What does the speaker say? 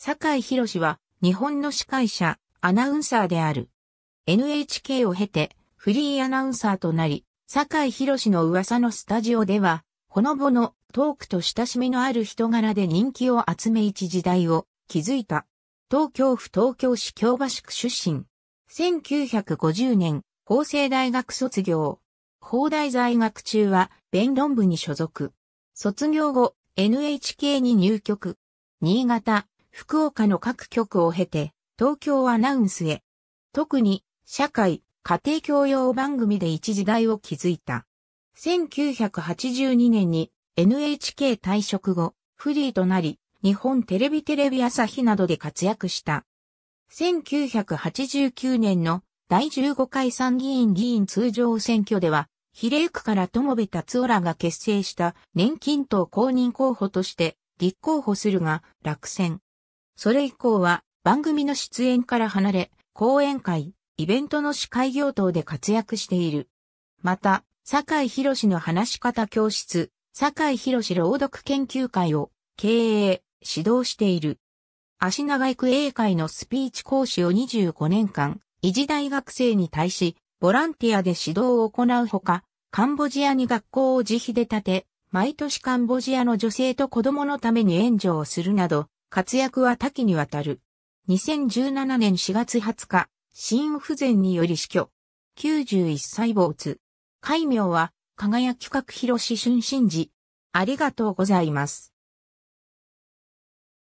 坂井博士は日本の司会者、アナウンサーである。NHK を経てフリーアナウンサーとなり、坂井博士の噂のスタジオでは、ほのぼのトークと親しみのある人柄で人気を集め一時代を築いた。東京府東京市京橋区出身。1950年、法政大学卒業。法大在学中は弁論部に所属。卒業後、NHK に入局。新潟、福岡の各局を経て、東京アナウンスへ。特に、社会、家庭教養番組で一時代を築いた。1982年に NHK 退職後、フリーとなり、日本テレビテレビ朝日などで活躍した。1989年の第15回参議院議員通常選挙では、比例区から友部達夫らが結成した年金党公認候補として立候補するが落選。それ以降は番組の出演から離れ、講演会、イベントの司会業等で活躍している。また、酒井博士の話し方教室、酒井博士朗読研究会を経営、指導している。足長育英会のスピーチ講師を25年間、維持大学生に対し、ボランティアで指導を行うほか、カンボジアに学校を自費で建て、毎年カンボジアの女性と子供のために援助をするなど、活躍は多岐にわたる。2017年4月20日、心不全により死去。91歳没。戒名は、輝企画広し春心寺。ありがとうございます。